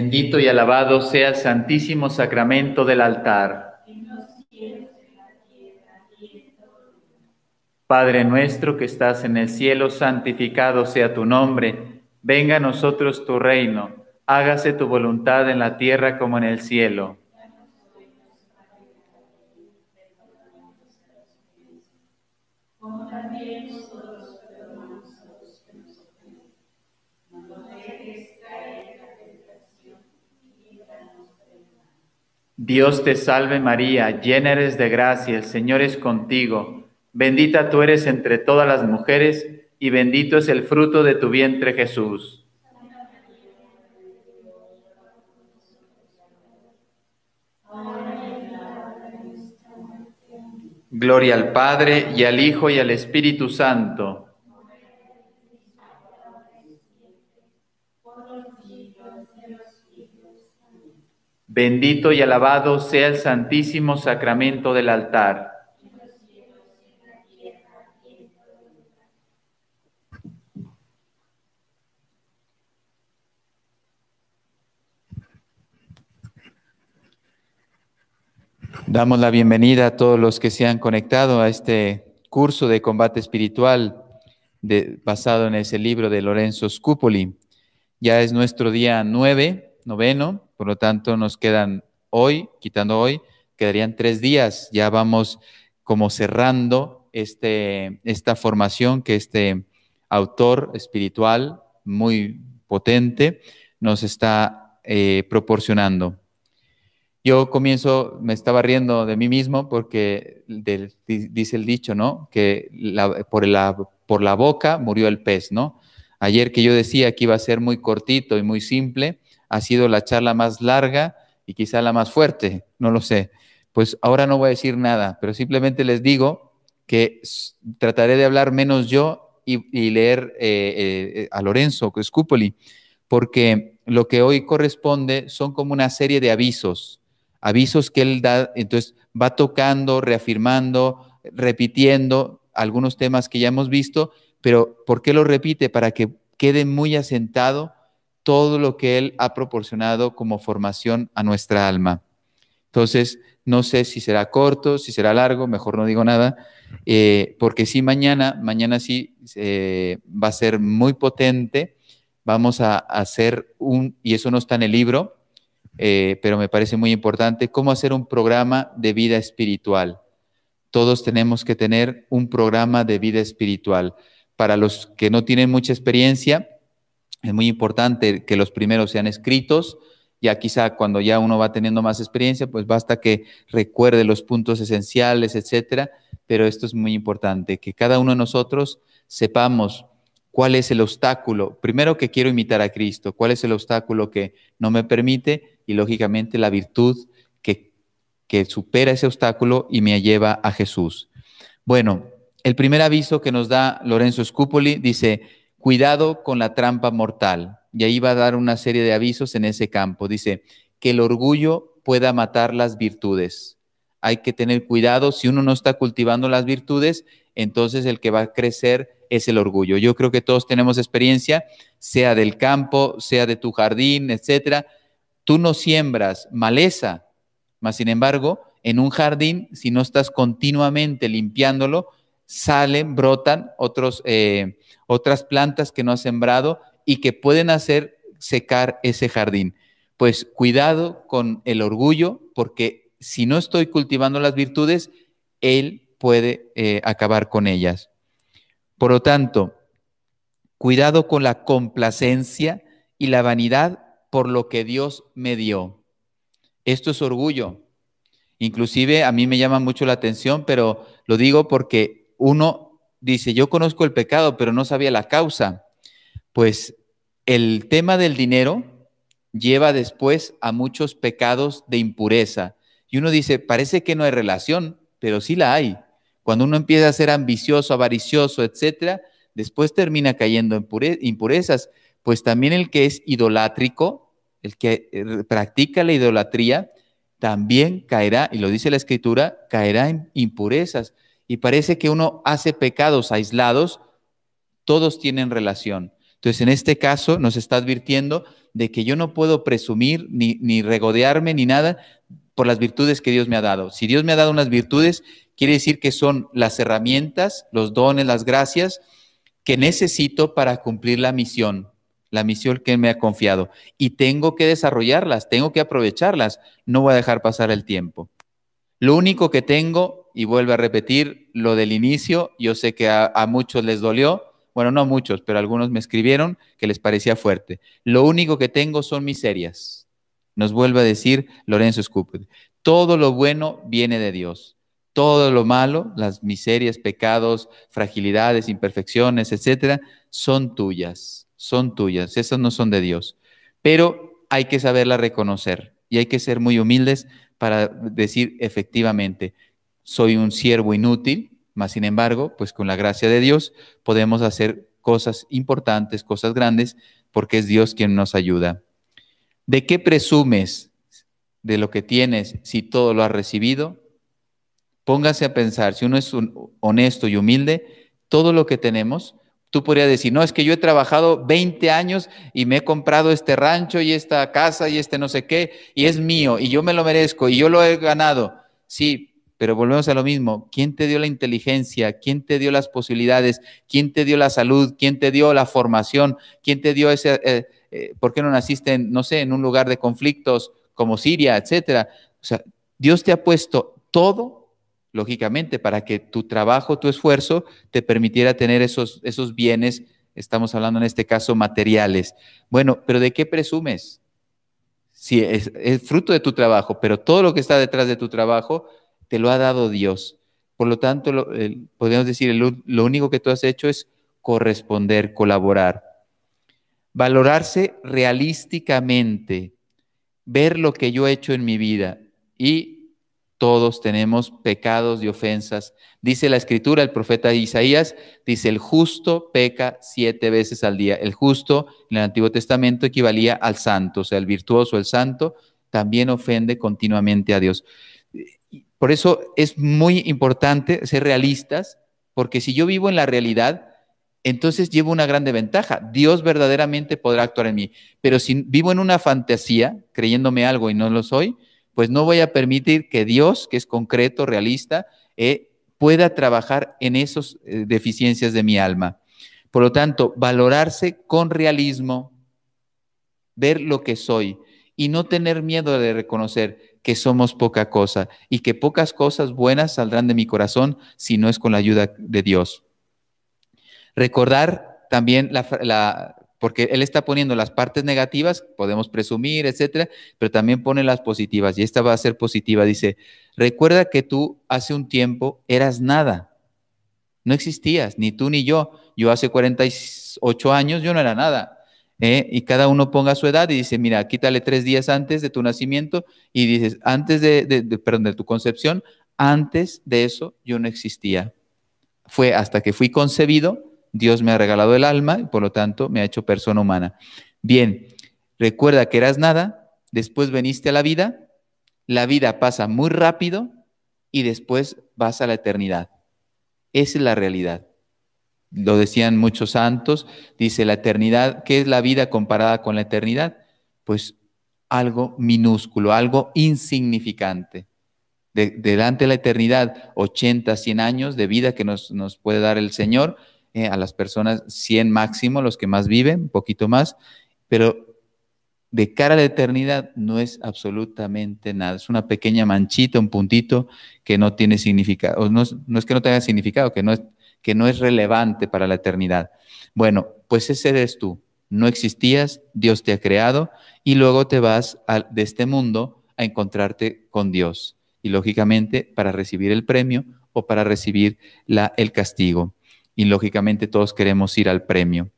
Bendito y alabado sea el Santísimo Sacramento del altar. Padre nuestro que estás en el cielo, santificado sea tu nombre. Venga a nosotros tu reino. Hágase tu voluntad en la tierra como en el cielo. Dios te salve María, llena eres de gracia, el Señor es contigo, bendita tú eres entre todas las mujeres y bendito es el fruto de tu vientre Jesús. Gloria al Padre y al Hijo y al Espíritu Santo Bendito y alabado sea el santísimo sacramento del altar. Damos la bienvenida a todos los que se han conectado a este curso de combate espiritual basado en ese libro de Lorenzo Scupoli. Ya es nuestro día nueve, noveno, por lo tanto, nos quedan hoy, quitando hoy, quedarían tres días. Ya vamos como cerrando este, esta formación que este autor espiritual muy potente nos está eh, proporcionando. Yo comienzo, me estaba riendo de mí mismo porque dice el dicho, ¿no? Que por, la, por la boca murió el pez, ¿no? Ayer que yo decía que iba a ser muy cortito y muy simple, ha sido la charla más larga y quizá la más fuerte, no lo sé. Pues ahora no voy a decir nada, pero simplemente les digo que trataré de hablar menos yo y, leer eh, eh, a Lorenzo Scupoli, porque lo que hoy corresponde son como una serie de avisos, avisos que él da, entonces va tocando, reafirmando, repitiendo algunos temas que ya hemos visto, pero ¿por qué lo repite? Para que quede muy asentado todo lo que Él ha proporcionado como formación a nuestra alma. Entonces, no sé si será corto, si será largo, mejor no digo nada, eh, porque sí mañana, mañana sí eh, va a ser muy potente, vamos a, hacer un, y eso no está en el libro, eh, pero me parece muy importante, cómo hacer un programa de vida espiritual. Todos tenemos que tener un programa de vida espiritual. Para los que no tienen mucha experiencia, es muy importante que los primeros sean escritos. Ya quizá cuando ya uno va teniendo más experiencia, pues basta que recuerde los puntos esenciales, etcétera. Pero esto es muy importante, que cada uno de nosotros sepamos cuál es el obstáculo. Primero que quiero imitar a Cristo, cuál es el obstáculo que no me permite y lógicamente la virtud que, que supera ese obstáculo y me lleva a Jesús. Bueno, el primer aviso que nos da Lorenzo Scupoli dice, cuidado con la trampa mortal. Y ahí va a dar una serie de avisos en ese campo. Dice, que el orgullo pueda matar las virtudes. Hay que tener cuidado, si uno no está cultivando las virtudes, entonces el que va a crecer es el orgullo. Yo creo que todos tenemos experiencia, sea del campo, sea de tu jardín, etcétera. Tú no siembras maleza, mas sin embargo, en un jardín, si no estás continuamente limpiándolo, salen, brotan otros eh, otras plantas que no ha sembrado y que pueden hacer secar ese jardín. Pues cuidado con el orgullo, porque si no estoy cultivando las virtudes, Él puede eh, acabar con ellas. Por lo tanto, cuidado con la complacencia y la vanidad por lo que Dios me dio. Esto es orgullo. Inclusive a mí me llama mucho la atención, pero lo digo porque uno dice, yo conozco el pecado, pero no sabía la causa. Pues el tema del dinero lleva después a muchos pecados de impureza. Y uno dice, parece que no hay relación, pero sí la hay. Cuando uno empieza a ser ambicioso, avaricioso, etcétera, después termina cayendo en impurezas. Pues también el que es idolátrico, el que eh, practica la idolatría, también caerá, y lo dice la escritura, caerá en impurezas y parece que uno hace pecados aislados, todos tienen relación. Entonces, en este caso nos está advirtiendo de que yo no puedo presumir ni, ni regodearme ni nada por las virtudes que Dios me ha dado. Si Dios me ha dado unas virtudes, quiere decir que son las herramientas, los dones, las gracias que necesito para cumplir la misión, la misión que me ha confiado. Y tengo que desarrollarlas, tengo que aprovecharlas, no voy a dejar pasar el tiempo. Lo único que tengo y vuelvo a repetir lo del inicio. Yo sé que a, muchos les dolió, bueno, no a muchos, pero algunos me escribieron que les parecía fuerte. Lo único que tengo son miserias. Nos vuelve a decir Lorenzo Scoop. Todo lo bueno viene de Dios. Todo lo malo, las miserias, pecados, fragilidades, imperfecciones, etcétera, son tuyas, son tuyas. Esas no son de Dios. Pero hay que saberla reconocer y hay que ser muy humildes para decir efectivamente, soy un siervo inútil, mas sin embargo, pues con la gracia de Dios podemos hacer cosas importantes, cosas grandes, porque es Dios quien nos ayuda. ¿De qué presumes de lo que tienes si todo lo has recibido? Póngase a pensar, si uno es honesto y humilde, todo lo que tenemos, tú podrías decir, no, es que yo he trabajado 20 años y me he comprado este rancho y esta casa y este no sé qué, y es mío, y yo me lo merezco, y yo lo he ganado. Sí, pero volvemos a lo mismo, ¿quién te dio la inteligencia? ¿Quién te dio las posibilidades? ¿Quién te dio la salud? ¿Quién te dio la formación? ¿Quién te dio ese... Eh, eh, ¿Por qué no naciste, en, no sé, en un lugar de conflictos como Siria, etcétera? O sea, Dios te ha puesto todo, lógicamente, para que tu trabajo, tu esfuerzo, te permitiera tener esos, esos bienes, estamos hablando en este caso materiales. Bueno, pero ¿de qué presumes? Si es, es fruto de tu trabajo, pero todo lo que está detrás de tu trabajo te lo ha dado Dios. Por lo tanto, podemos decir, lo, lo único que tú has hecho es corresponder, colaborar. Valorarse realísticamente, ver lo que yo he hecho en mi vida y todos tenemos pecados y ofensas. Dice la escritura, el profeta Isaías, dice, el justo peca siete veces al día. El justo en el Antiguo Testamento equivalía al santo, o sea, el virtuoso, el santo, también ofende continuamente a Dios. Por eso es muy importante ser realistas, porque si yo vivo en la realidad, entonces llevo una grande ventaja. Dios verdaderamente podrá actuar en mí. Pero si vivo en una fantasía, creyéndome algo y no lo soy, pues no voy a permitir que Dios, que es concreto, realista, eh, pueda trabajar en esas eh, deficiencias de mi alma. Por lo tanto, valorarse con realismo, ver lo que soy y no tener miedo de reconocer que somos poca cosa y que pocas cosas buenas saldrán de mi corazón si no es con la ayuda de Dios. Recordar también la, porque él está poniendo las partes negativas, podemos presumir, etcétera, pero también pone las positivas y esta va a ser positiva. Dice: Recuerda que tú hace un tiempo eras nada, no existías, ni tú ni yo. Yo hace 48 años yo no era nada, ¿eh? y cada uno ponga su edad y dice, mira, quítale tres días antes de tu nacimiento y dices, antes de, perdón, de tu concepción, antes de eso yo no existía. Fue hasta que fui concebido, Dios me ha regalado el alma y por lo tanto me ha hecho persona humana. Bien, recuerda que eras nada, después veniste a la vida, la vida pasa muy rápido y después vas a la eternidad. Esa es la realidad lo decían muchos santos, dice la eternidad, ¿qué es la vida comparada con la eternidad? Pues algo minúsculo, algo insignificante. delante de la eternidad, 80, 100 años de vida que nos, nos puede dar el Señor, eh, a las personas 100 máximo, los que más viven, un poquito más, pero de cara a la eternidad no es absolutamente nada, es una pequeña manchita, un puntito que no tiene significado, no es que no tenga significado, que no es, que no es relevante para la eternidad. Bueno, pues ese eres tú. No existías, Dios te ha creado y luego te vas de este mundo a encontrarte con Dios. Y lógicamente para recibir el premio o para recibir la, el castigo. Y lógicamente todos queremos ir al premio.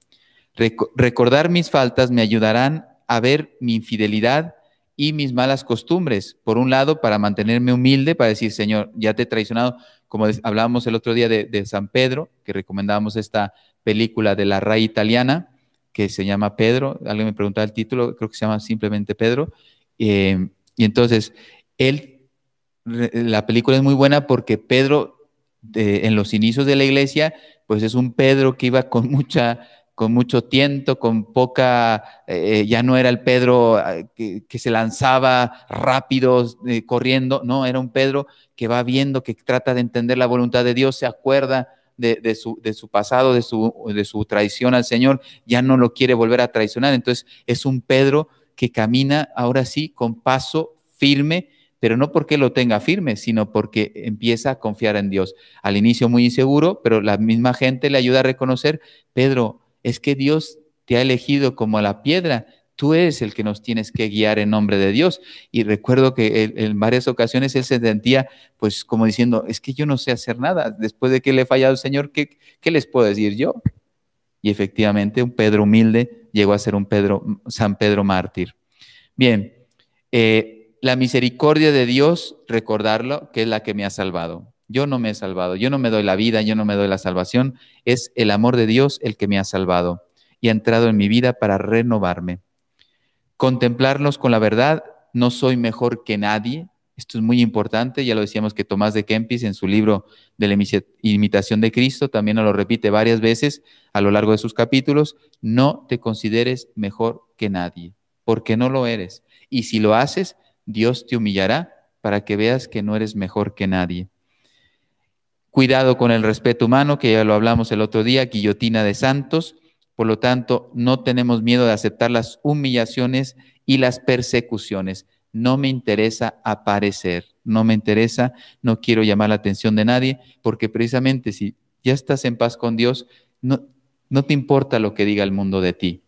recordar mis faltas me ayudarán a ver mi infidelidad y mis malas costumbres. Por un lado, para mantenerme humilde, para decir, Señor, ya te he traicionado, como hablábamos el otro día de, San Pedro, que recomendábamos esta película de la RAI italiana, que se llama Pedro, alguien me preguntaba el título, creo que se llama simplemente Pedro, eh, y entonces él, la película es muy buena porque Pedro, eh, en los inicios de la iglesia, pues es un Pedro que iba con mucha con mucho tiento, con poca, eh, eh, ya no era el Pedro eh, que, se lanzaba rápido, corriendo, no, era un Pedro que va viendo, que trata de entender la voluntad de Dios, se acuerda de, su, pasado, de su, de su traición al Señor, ya no lo quiere volver a traicionar. Entonces es un Pedro que camina ahora sí con paso firme, pero no porque lo tenga firme, sino porque empieza a confiar en Dios. Al inicio muy inseguro, pero la misma gente le ayuda a reconocer, Pedro, es que Dios te ha elegido como la piedra. Tú eres el que nos tienes que guiar en nombre de Dios. Y recuerdo que en varias ocasiones él se sentía, pues, como diciendo, es que yo no sé hacer nada. Después de que le he fallado al Señor, ¿qué, les puedo decir yo? Y efectivamente, un Pedro humilde llegó a ser un Pedro, San Pedro mártir. Bien, eh, la misericordia de Dios, recordarlo, que es la que me ha salvado. Yo no me he salvado, yo no me doy la vida, yo no me doy la salvación. Es el amor de Dios el que me ha salvado y ha entrado en mi vida para renovarme. Contemplarnos con la verdad, no soy mejor que nadie. Esto es muy importante, ya lo decíamos que Tomás de Kempis en su libro de la imitación de Cristo también nos lo repite varias veces a lo largo de sus capítulos, no te consideres mejor que nadie, porque no lo eres. Y si lo haces, Dios te humillará para que veas que no eres mejor que nadie. Cuidado con el respeto humano, que ya lo hablamos el otro día, guillotina de santos. Por lo tanto, no tenemos miedo de aceptar las humillaciones y las persecuciones. No me interesa aparecer, no me interesa, no quiero llamar la atención de nadie, porque precisamente si ya estás en paz con Dios, no, no te importa lo que diga el mundo de ti.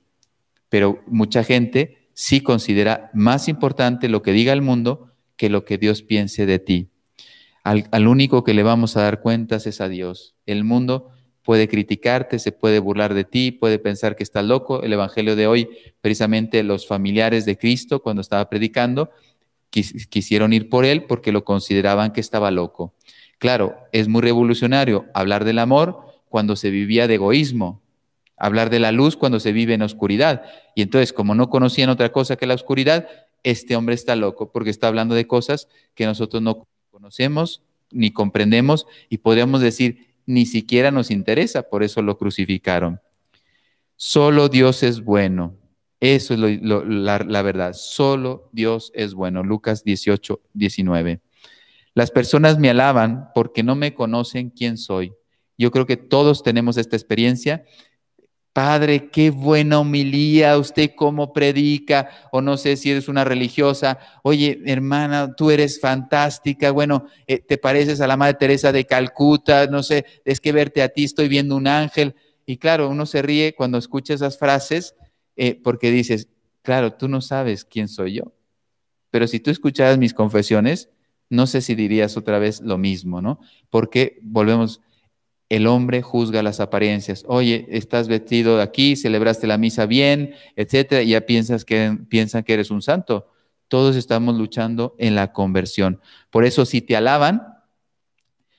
Pero mucha gente sí considera más importante lo que diga el mundo que lo que Dios piense de ti. Al, único que le vamos a dar cuentas es a Dios. El mundo puede criticarte, se puede burlar de ti, puede pensar que está loco. El Evangelio de hoy, precisamente los familiares de Cristo, cuando estaba predicando, quisieron ir por él porque lo consideraban que estaba loco. Claro, es muy revolucionario hablar del amor cuando se vivía de egoísmo, hablar de la luz cuando se vive en oscuridad. Y entonces, como no conocían otra cosa que la oscuridad, este hombre está loco porque está hablando de cosas que nosotros no conocemos ni comprendemos y podríamos decir, ni siquiera nos interesa, por eso lo crucificaron. Solo Dios es bueno. Eso es la, la, verdad. Solo Dios es bueno. Lucas 18, 19. Las personas me alaban porque no me conocen quién soy. Yo creo que todos tenemos esta experiencia Padre, qué buena homilía, usted cómo predica, o no sé si eres una religiosa, oye, hermana, tú eres fantástica, bueno, eh, te pareces a la Madre Teresa de Calcuta, no sé, es que verte a ti estoy viendo un ángel. Y claro, uno se ríe cuando escucha esas frases eh, porque dices, claro, tú no sabes quién soy yo, pero si tú escucharas mis confesiones, no sé si dirías otra vez lo mismo, ¿no? Porque volvemos el hombre juzga las apariencias. Oye, estás vestido de aquí, celebraste la misa bien, etcétera, y ya piensas que, piensan que eres un santo. Todos estamos luchando en la conversión. Por eso, si te alaban,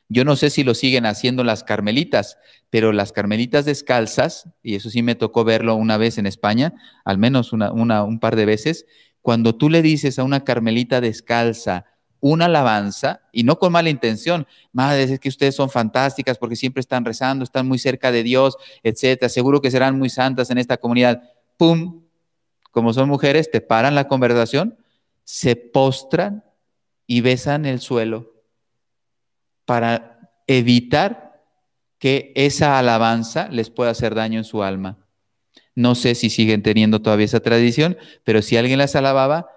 yo no sé si lo siguen haciendo las carmelitas, pero las carmelitas descalzas, y eso sí me tocó verlo una vez en España, al menos un par de veces, cuando tú le dices a una carmelita descalza, una alabanza, y no con mala intención, madres, es que ustedes son fantásticas porque siempre están rezando, están muy cerca de Dios, etcétera, seguro que serán muy santas en esta comunidad. ¡Pum! Como son mujeres, te paran la conversación, se postran y besan el suelo para evitar que esa alabanza les pueda hacer daño en su alma. No sé si siguen teniendo todavía esa tradición, pero si alguien las alababa,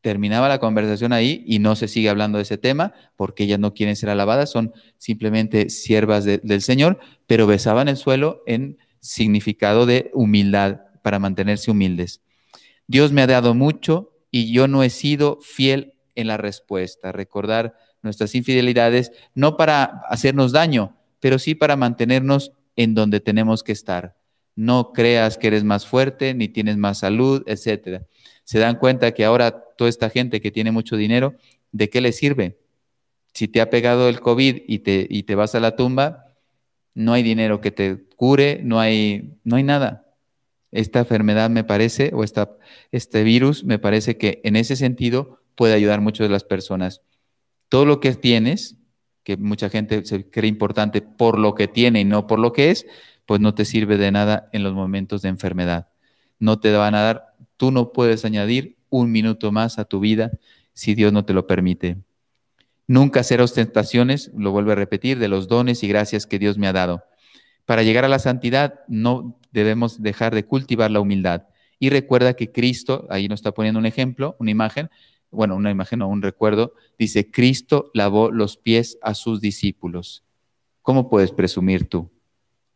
terminaba la conversación ahí y no se sigue hablando de ese tema porque ellas no quieren ser alabadas, son simplemente siervas del Señor, pero besaban el suelo en significado de humildad, para mantenerse humildes. Dios me ha dado mucho y yo no he sido fiel en la respuesta. Recordar nuestras infidelidades, no para hacernos daño, pero sí para mantenernos en donde tenemos que estar. No creas que eres más fuerte, ni tienes más salud, etc. Se dan cuenta que ahora toda esta gente que tiene mucho dinero, ¿de qué le sirve? Si te ha pegado el COVID y te, te vas a la tumba, no hay dinero que te cure, no hay, no hay nada. Esta enfermedad me parece, o esta, este virus me parece que en ese sentido puede ayudar mucho a las personas. Todo lo que tienes, que mucha gente se cree importante por lo que tiene y no por lo que es, pues no te sirve de nada en los momentos de enfermedad. No te van a dar, tú no puedes añadir un minuto más a tu vida si Dios no te lo permite. Nunca hacer ostentaciones, lo vuelvo a repetir, de los dones y gracias que Dios me ha dado. Para llegar a la santidad no debemos dejar de cultivar la humildad. Y recuerda que Cristo, ahí nos está poniendo un ejemplo, una imagen, bueno, una imagen o un recuerdo, dice, Cristo lavó los pies a sus discípulos. ¿Cómo puedes presumir tú?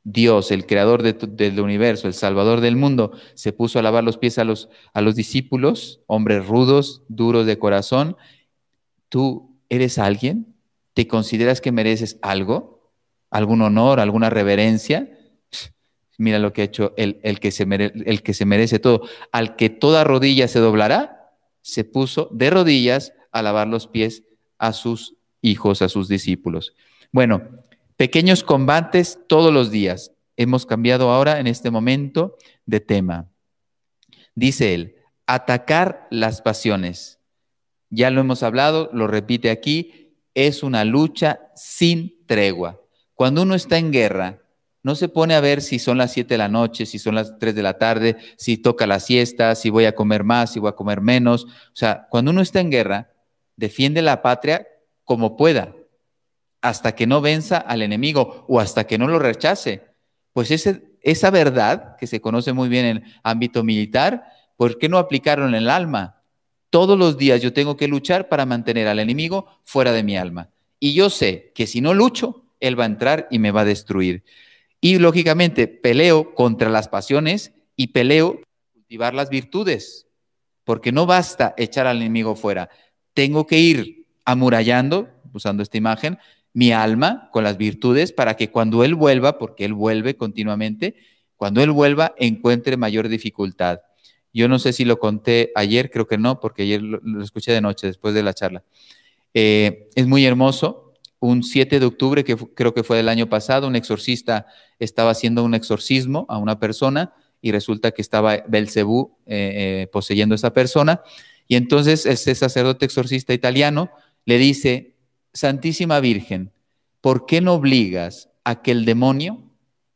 Dios, el creador del universo, el salvador del mundo, se puso a lavar los pies a los, a los discípulos, hombres rudos, duros de corazón. ¿Tú eres alguien? ¿Te consideras que mereces algo? ¿Algún honor? ¿Alguna reverencia? Mira lo que ha hecho el, que se el que se merece todo. Al que toda rodilla se doblará, se puso de rodillas a lavar los pies a sus hijos, a sus discípulos. Bueno, Pequeños combates todos los días. Hemos cambiado ahora en este momento de tema. Dice él, atacar las pasiones. Ya lo hemos hablado, lo repite aquí, es una lucha sin tregua. Cuando uno está en guerra, no se pone a ver si son las 7 de la noche, si son las 3 de la tarde, si toca la siesta, si voy a comer más, si voy a comer menos. O sea, cuando uno está en guerra, defiende la patria como pueda, hasta que no venza al enemigo o hasta que no lo rechace. Pues esa verdad, que se conoce muy bien en ámbito militar, ¿por qué no aplicaron en el alma? Todos los días yo tengo que luchar para mantener al enemigo fuera de mi alma. Y yo sé que si no lucho, él va a entrar y me va a destruir. Y lógicamente peleo contra las pasiones y peleo cultivar las virtudes, porque no basta echar al enemigo fuera. Tengo que ir amurallando, usando esta imagen, mi alma con las virtudes para que cuando Él vuelva, porque Él vuelve continuamente, cuando Él vuelva encuentre mayor dificultad. Yo no sé si lo conté ayer, creo que no, porque ayer lo, escuché de noche después de la charla. Eh, es muy hermoso. Un 7 de octubre, que creo que fue del año pasado, un exorcista estaba haciendo un exorcismo a una persona y resulta que estaba Belcebú eh, eh, poseyendo a esa persona. Y entonces ese sacerdote exorcista italiano le dice, Santísima Virgen, ¿por qué no obligas a que el demonio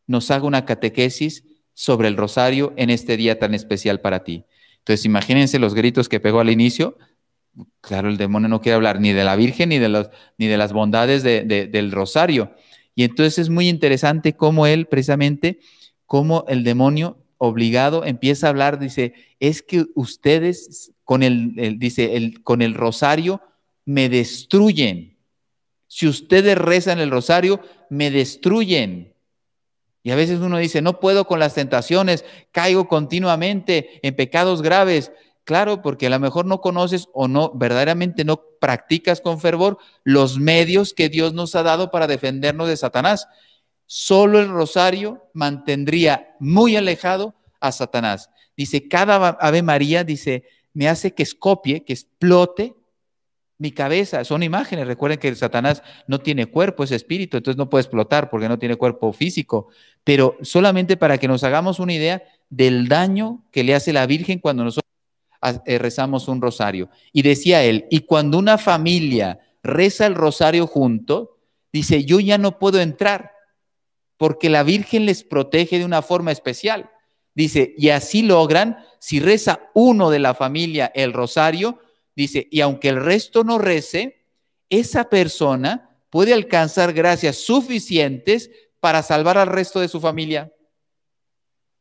nos haga una catequesis sobre el rosario en este día tan especial para ti? Entonces, imagínense los gritos que pegó al inicio. Claro, el demonio no quiere hablar ni de la Virgen ni de, los, ni de las bondades del rosario. Y entonces es muy interesante cómo él, precisamente, cómo el demonio obligado empieza a hablar, dice, es que ustedes con el, dice, el, con el rosario me destruyen. Si ustedes rezan el rosario, me destruyen. Y a veces uno dice, no puedo con las tentaciones, caigo continuamente en pecados graves. Claro, porque a lo mejor no conoces o no, verdaderamente no practicas con fervor los medios que Dios nos ha dado para defendernos de Satanás. Solo el rosario mantendría muy alejado a Satanás. Dice, cada Ave María, dice, me hace que escopie, que explote mi cabeza, son imágenes. Recuerden que Satanás no tiene cuerpo, es espíritu, entonces no puede explotar porque no tiene cuerpo físico. Pero solamente para que nos hagamos una idea del daño que le hace la Virgen cuando nosotros ah, eh, rezamos un rosario. Y decía él, y cuando una familia reza el rosario junto, dice, yo ya no puedo entrar porque la Virgen les protege de una forma especial. Dice, y así logran, si reza uno de la familia el rosario, Dice, y aunque el resto no rece, esa persona puede alcanzar gracias suficientes para salvar al resto de su familia.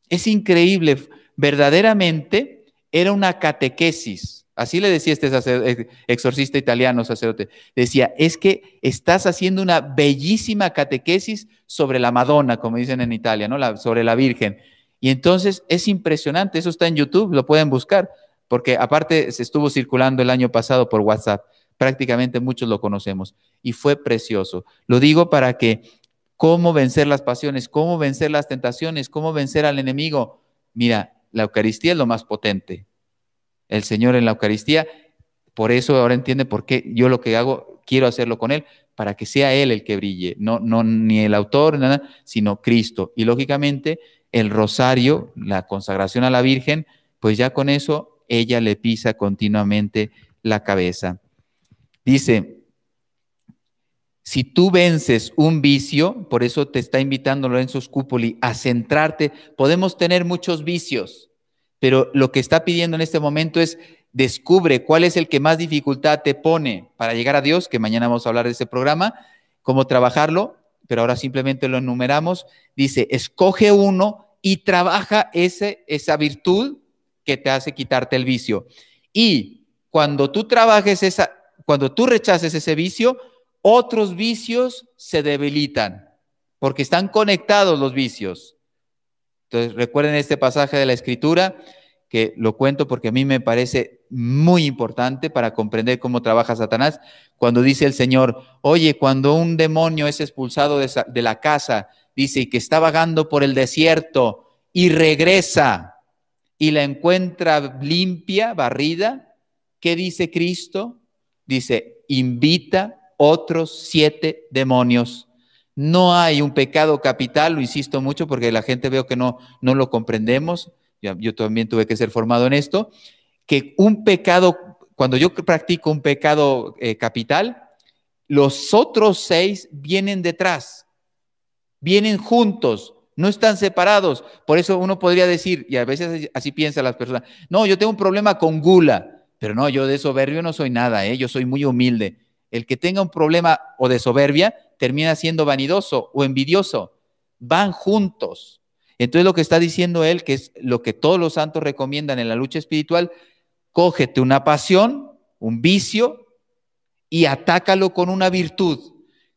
Es increíble, verdaderamente era una catequesis. Así le decía este exorcista italiano, sacerdote. Decía, es que estás haciendo una bellísima catequesis sobre la Madonna, como dicen en Italia, ¿no? sobre la Virgen. Y entonces es impresionante, eso está en YouTube, lo pueden buscar porque aparte se estuvo circulando el año pasado por WhatsApp, prácticamente muchos lo conocemos, y fue precioso. Lo digo para que cómo vencer las pasiones, cómo vencer las tentaciones, cómo vencer al enemigo. Mira, la Eucaristía es lo más potente. El Señor en la Eucaristía, por eso ahora entiende por qué yo lo que hago, quiero hacerlo con Él, para que sea Él el que brille, no, no ni el autor, nada, sino Cristo. Y lógicamente el rosario, la consagración a la Virgen, pues ya con eso ella le pisa continuamente la cabeza. Dice, si tú vences un vicio, por eso te está invitando Lorenzo Scupoli a centrarte, podemos tener muchos vicios, pero lo que está pidiendo en este momento es descubre cuál es el que más dificultad te pone para llegar a Dios, que mañana vamos a hablar de ese programa, cómo trabajarlo, pero ahora simplemente lo enumeramos. Dice, escoge uno y trabaja ese, esa virtud que te hace quitarte el vicio. Y cuando tú trabajes esa, cuando tú rechaces ese vicio, otros vicios se debilitan, porque están conectados los vicios. Entonces, recuerden este pasaje de la Escritura, que lo cuento porque a mí me parece muy importante para comprender cómo trabaja Satanás, cuando dice el Señor, oye, cuando un demonio es expulsado de, la casa, dice, que está vagando por el desierto y regresa, y la encuentra limpia, barrida, ¿qué dice Cristo? Dice, invita otros siete demonios. No hay un pecado capital, lo insisto mucho porque la gente veo que no, no lo comprendemos, yo, también tuve que ser formado en esto, que un pecado, cuando yo practico un pecado eh, capital, los otros seis vienen detrás, vienen juntos, no están separados. Por eso uno podría decir, y a veces así piensan las personas, no, yo tengo un problema con gula, pero no, yo de soberbio no soy nada, ¿eh? yo soy muy humilde. El que tenga un problema o de soberbia termina siendo vanidoso o envidioso. Van juntos. Entonces lo que está diciendo él, que es lo que todos los santos recomiendan en la lucha espiritual, cógete una pasión, un vicio, y atácalo con una virtud.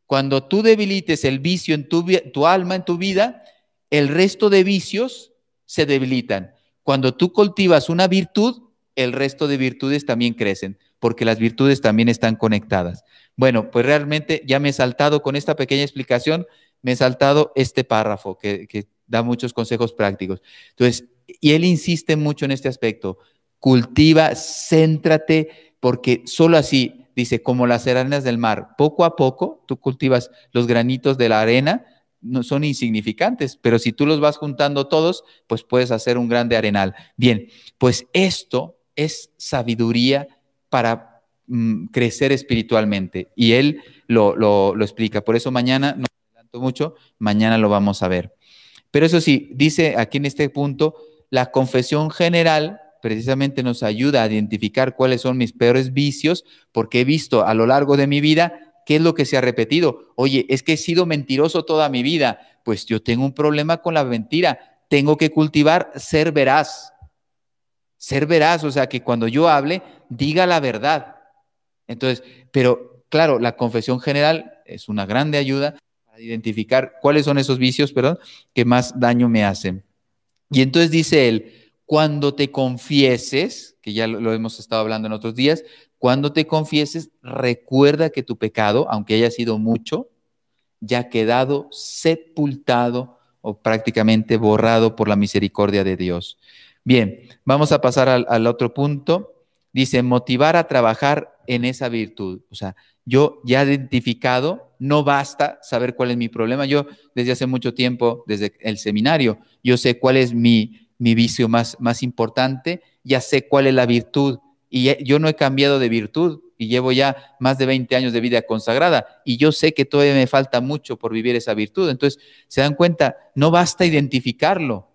Cuando tú debilites el vicio en tu alma, en tu vida, el resto de vicios se debilitan. Cuando tú cultivas una virtud, el resto de virtudes también crecen, porque las virtudes también están conectadas. Bueno, pues realmente ya me he saltado con esta pequeña explicación, me he saltado este párrafo que, da muchos consejos prácticos. Entonces, y él insiste mucho en este aspecto, cultiva, céntrate, porque solo así, dice, como las arenas del mar, poco a poco, tú cultivas los granitos de la arena, no, son insignificantes, pero si tú los vas juntando todos, pues puedes hacer un grande arenal. Bien, pues esto es sabiduría para mm, crecer espiritualmente y él lo, explica. Por eso mañana, no tanto mucho, mañana lo vamos a ver. Pero eso sí, dice aquí en este punto, la confesión general precisamente nos ayuda a identificar cuáles son mis peores vicios, porque he visto a lo largo de mi vida ¿Qué es lo que se ha repetido? Oye, es que he sido mentiroso toda mi vida. Pues yo tengo un problema con la mentira. Tengo que cultivar ser veraz. Ser veraz, o sea, que cuando yo hable, diga la verdad. Entonces, pero claro, la confesión general es una grande ayuda para identificar cuáles son esos vicios, perdón, que más daño me hacen. Y entonces dice él, cuando te confieses, que ya lo, hemos estado hablando en otros días, cuando te confieses, recuerda que tu pecado, aunque haya sido mucho, ya ha quedado sepultado o prácticamente borrado por la misericordia de Dios. Bien, vamos a pasar al, otro punto. Dice, motivar a trabajar en esa virtud. O sea, yo ya identificado, no basta saber cuál es mi problema. Yo desde hace mucho tiempo, desde el seminario, yo sé cuál es mi, mi vicio más, más importante, ya sé cuál es la virtud y yo no he cambiado de virtud y llevo ya más de 20 años de vida consagrada y yo sé que todavía me falta mucho por vivir esa virtud. Entonces, se dan cuenta, no basta identificarlo,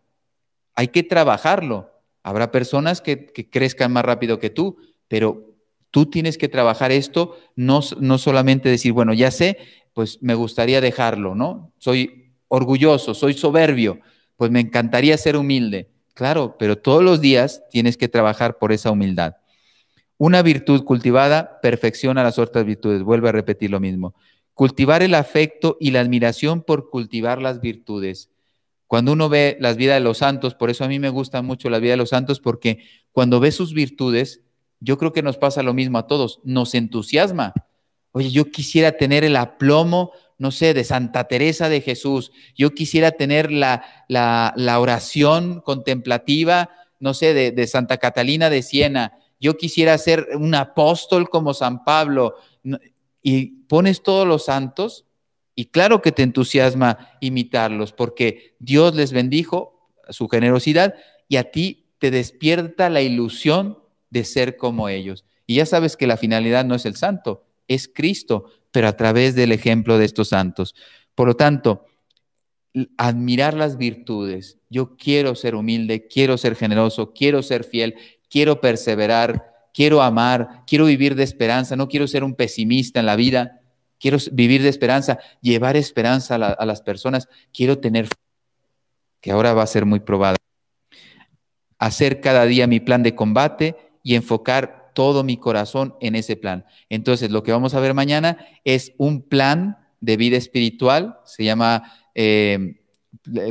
hay que trabajarlo. Habrá personas que, que crezcan más rápido que tú, pero tú tienes que trabajar esto, no, no solamente decir, bueno, ya sé, pues me gustaría dejarlo, ¿no? Soy orgulloso, soy soberbio, pues me encantaría ser humilde. Claro, pero todos los días tienes que trabajar por esa humildad. Una virtud cultivada perfecciona las otras virtudes. Vuelve a repetir lo mismo. Cultivar el afecto y la admiración por cultivar las virtudes. Cuando uno ve las vidas de los santos, por eso a mí me gusta mucho la vida de los santos, porque cuando ve sus virtudes, yo creo que nos pasa lo mismo a todos, nos entusiasma. Oye, yo quisiera tener el aplomo, no sé, de Santa Teresa de Jesús, yo quisiera tener la, la, oración contemplativa, no sé, de Santa Catalina de Siena, yo quisiera ser un apóstol como San Pablo. Y pones todos los santos y claro que te entusiasma imitarlos porque Dios les bendijo su generosidad y a ti te despierta la ilusión de ser como ellos. Y ya sabes que la finalidad no es el santo, es Cristo, pero a través del ejemplo de estos santos. Por lo tanto, admirar las virtudes. Yo quiero ser humilde, quiero ser generoso, quiero ser fiel, quiero perseverar, quiero amar, quiero vivir de esperanza, no quiero ser un pesimista en la vida, quiero vivir de esperanza, llevar esperanza a, las personas, quiero tener que ahora va a ser muy probado, Hacer cada día mi plan de combate y enfocar todo mi corazón en ese plan. Entonces, lo que vamos a ver mañana es un plan de vida espiritual, se llama eh,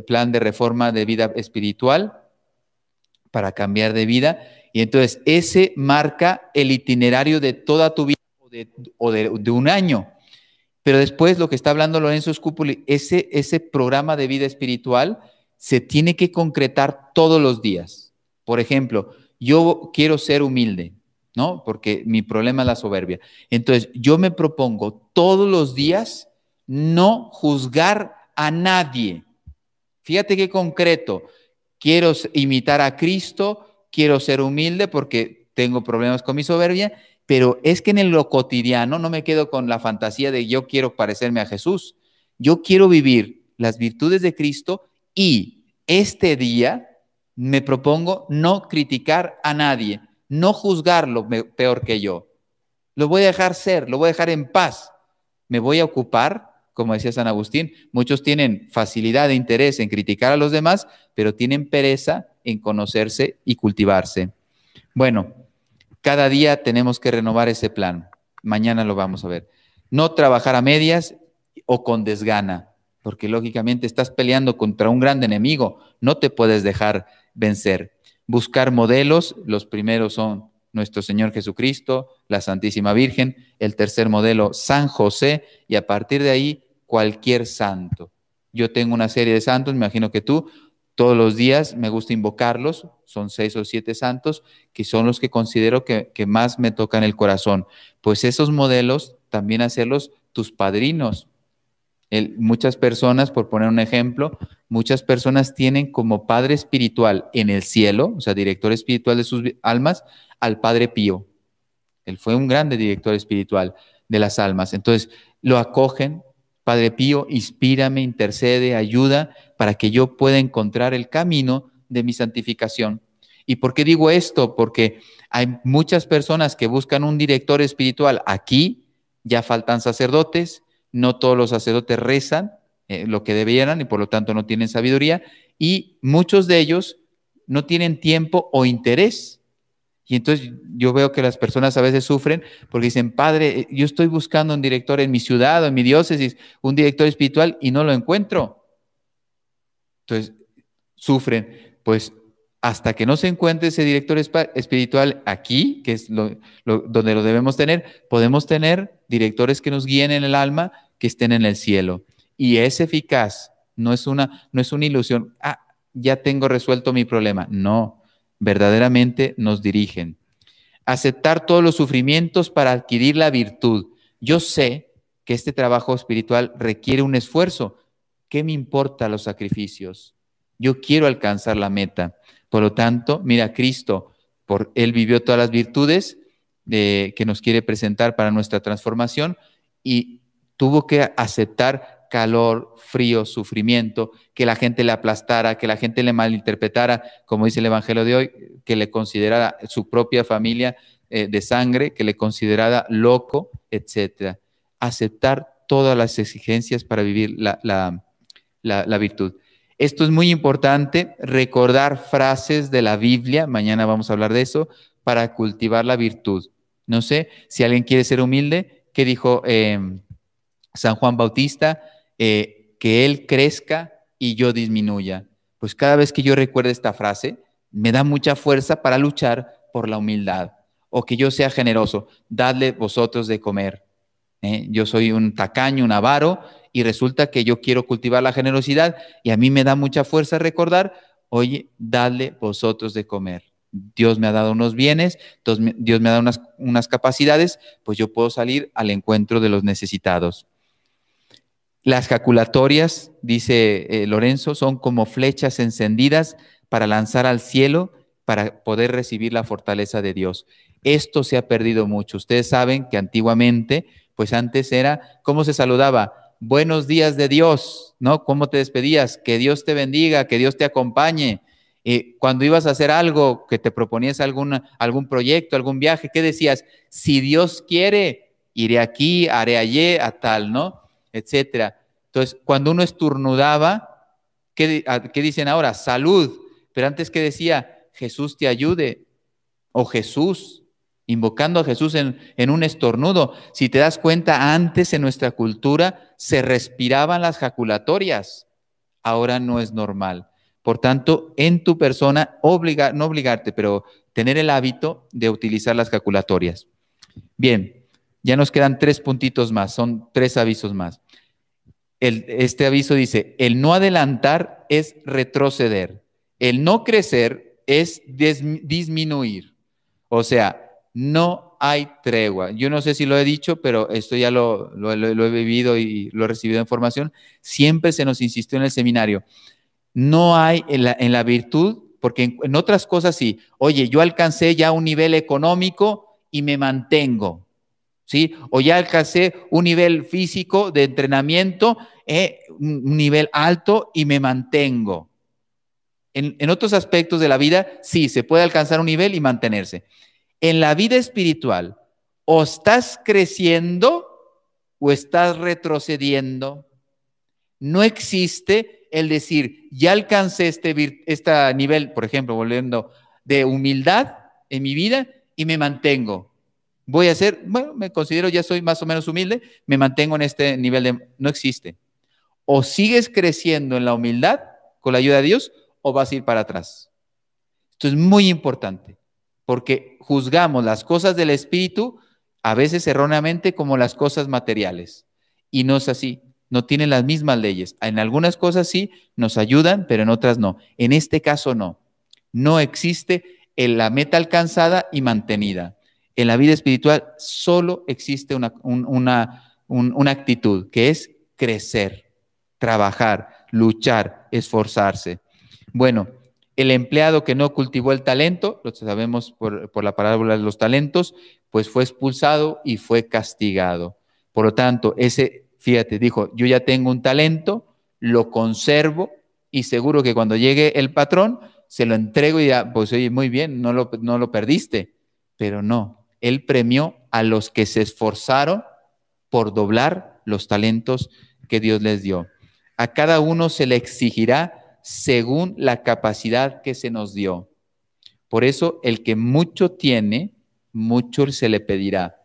plan de reforma de vida espiritual para cambiar de vida y entonces ese marca el itinerario de toda tu vida o de, un año. Pero después lo que está hablando Lorenzo Scupoli, ese, ese programa de vida espiritual se tiene que concretar todos los días. Por ejemplo, yo quiero ser humilde, ¿no? Porque mi problema es la soberbia. Entonces, yo me propongo todos los días no juzgar a nadie. Fíjate qué concreto. Quiero imitar a Cristo, quiero ser humilde porque tengo problemas con mi soberbia, pero es que en lo cotidiano no me quedo con la fantasía de yo quiero parecerme a Jesús. Yo quiero vivir las virtudes de Cristo y este día me propongo no criticar a nadie, no juzgarlo peor que yo. Lo voy a dejar ser, lo voy a dejar en paz. Me voy a ocupar como decía San Agustín, muchos tienen facilidad e interés en criticar a los demás, pero tienen pereza en conocerse y cultivarse. Bueno, cada día tenemos que renovar ese plan. Mañana lo vamos a ver. No trabajar a medias o con desgana, porque lógicamente estás peleando contra un gran enemigo, no te puedes dejar vencer. Buscar modelos, los primeros son nuestro Señor Jesucristo, la Santísima Virgen, el tercer modelo, San José, y a partir de ahí cualquier santo. Yo tengo una serie de santos, me imagino que tú, todos los días me gusta invocarlos, son seis o siete santos, que son los que considero que, más me tocan el corazón. Pues esos modelos también hacerlos tus padrinos. muchas personas, por poner un ejemplo, muchas personas tienen como padre espiritual en el cielo, o sea, director espiritual de sus almas, al Padre Pío. Él fue un grande director espiritual de las almas. Entonces, lo acogen, Padre Pío, inspírame, intercede, ayuda para que yo pueda encontrar el camino de mi santificación. ¿Y por qué digo esto? Porque hay muchas personas que buscan un director espiritual. Aquí ya faltan sacerdotes, no todos los sacerdotes rezan eh, lo que debieran y por lo tanto no tienen sabiduría y muchos de ellos no tienen tiempo o interés y entonces yo veo que las personas a veces sufren porque dicen, Padre, eh, yo estoy buscando un director en mi ciudad o en mi diócesis, un director espiritual y no lo encuentro. Entonces, sufren. Pues hasta que no se encuentre ese director espiritual aquí, que es lo, donde lo debemos tener, podemos tener directores que nos guíen en el alma, que estén en el cielo. Y es eficaz, no es una, no es una ilusión. Ah, ya tengo resuelto mi problema. No verdaderamente nos dirigen. Aceptar todos los sufrimientos para adquirir la virtud. Yo sé que este trabajo espiritual requiere un esfuerzo. ¿Qué me importa los sacrificios? Yo quiero alcanzar la meta. Por lo tanto, mira, Cristo, por Él vivió todas las virtudes eh, que nos quiere presentar para nuestra transformación y tuvo que aceptar calor, frío, sufrimiento, que la gente le aplastara, que la gente le malinterpretara, como dice el Evangelio de hoy, que le considerara su propia familia eh, de sangre, que le considerara loco, etc. Aceptar todas las exigencias para vivir la, virtud. Esto es muy importante, recordar frases de la Biblia, mañana vamos a hablar de eso, para cultivar la virtud. No sé, si alguien quiere ser humilde, ¿qué dijo eh, San Juan Bautista? Eh, que Él crezca y yo disminuya. Pues cada vez que yo recuerdo esta frase, me da mucha fuerza para luchar por la humildad. O que yo sea generoso, dadle vosotros de comer. ¿eh? Yo soy un tacaño, un avaro, y resulta que yo quiero cultivar la generosidad y a mí me da mucha fuerza recordar, oye, dadle vosotros de comer. Dios me ha dado unos bienes, Dios me ha dado unas capacidades, pues yo puedo salir al encuentro de los necesitados. Las jaculatorias, dice eh, Lorenzo, son como flechas encendidas para lanzar al cielo para poder recibir la fortaleza de Dios. Esto se ha perdido mucho. Ustedes saben que antiguamente, pues antes era, ¿cómo se saludaba? Buenos días de Dios, ¿no? ¿Cómo te despedías? Que Dios te bendiga, que Dios te acompañe. Eh, cuando ibas a hacer algo, que te proponías alguna, algún proyecto, algún viaje, ¿qué decías? Si Dios quiere, iré aquí, haré allí, a tal, ¿no? etcétera. Entonces, cuando uno estornudaba, ¿qué, ah, dicen ahora? Salud. Pero antes que decía, Jesús te ayude. O Jesús, invocando a Jesús en, en un estornudo. Si te das cuenta, antes en nuestra cultura se respiraban las jaculatorias. Ahora no es normal. Por tanto, en tu persona, obliga, no obligarte, pero tener el hábito de utilizar las jaculatorias. Bien, ya nos quedan tres puntitos más, son tres avisos más. este aviso dice, el no adelantar es retroceder, el no crecer es disminuir. O sea, no hay tregua. Yo no sé si lo he dicho, pero esto ya lo, he vivido y lo he recibido en formación. Siempre se nos insistió en el seminario. No hay en la, virtud, porque en otras cosas sí. Oye, yo alcancé ya un nivel económico y me mantengo. O ya alcancé un nivel físico de entrenamiento, eh, un nivel alto y me mantengo. En, otros aspectos de la vida, sí, se puede alcanzar un nivel y mantenerse. En la vida espiritual, o estás creciendo o estás retrocediendo. No existe el decir, ya alcancé este, este nivel, por ejemplo, volviendo de humildad en mi vida y me mantengo voy a ser, bueno, me considero ya soy más o menos humilde, me mantengo en este nivel de... No existe. O sigues creciendo en la humildad con la ayuda de Dios o vas a ir para atrás. Esto es muy importante porque juzgamos las cosas del espíritu a veces erróneamente como las cosas materiales y no es así. No tienen las mismas leyes. En algunas cosas sí nos ayudan, pero en otras no. En este caso no. No existe en eh, la meta alcanzada y mantenida. En la vida espiritual solo existe una, una, actitud que es crecer, trabajar, luchar, esforzarse. Bueno, el empleado que no cultivó el talento, lo sabemos por, por, la parábola de los talentos, pues fue expulsado y fue castigado. Por lo tanto, ese, fíjate, dijo, yo ya tengo un talento, lo conservo y seguro que cuando llegue el patrón, se lo entrego y ya, pues oye, muy bien, no no lo perdiste, pero no, él premió a los que se esforzaron por doblar los talentos que Dios les dio. A cada uno se le exigirá según la capacidad que se nos dio. Por eso el que mucho tiene, mucho se le pedirá.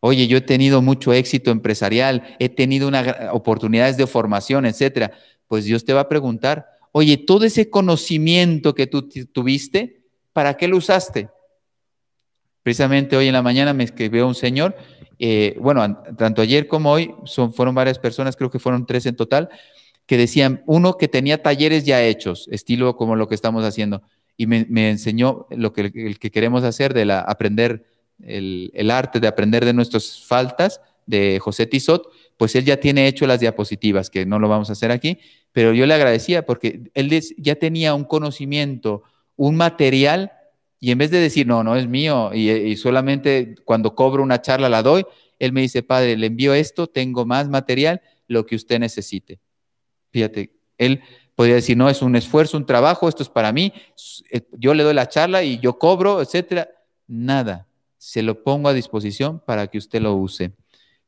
Oye, yo he tenido mucho éxito empresarial, he tenido una, oportunidades de formación, etcétera. Pues Dios te va a preguntar, oye, todo ese conocimiento que tú tuviste, ¿para qué lo usaste? Precisamente hoy en la mañana me escribió un señor, eh, bueno, tanto ayer como hoy, son, fueron varias personas, creo que fueron tres en total, que decían, uno que tenía talleres ya hechos, estilo como lo que estamos haciendo, y me, enseñó lo que, el que queremos hacer de aprender el, el arte, de aprender de nuestras faltas, de José Tizot, pues él ya tiene hecho las diapositivas, que no lo vamos a hacer aquí, pero yo le agradecía porque él ya tenía un conocimiento, un material y en vez de decir, no, no es mío, y, solamente cuando cobro una charla la doy, él me dice, padre, le envío esto, tengo más material, lo que usted necesite. Fíjate, él podría decir, no, es un esfuerzo, un trabajo, esto es para mí, eh, yo le doy la charla y yo cobro, etcétera. Nada, se lo pongo a disposición para que usted lo use.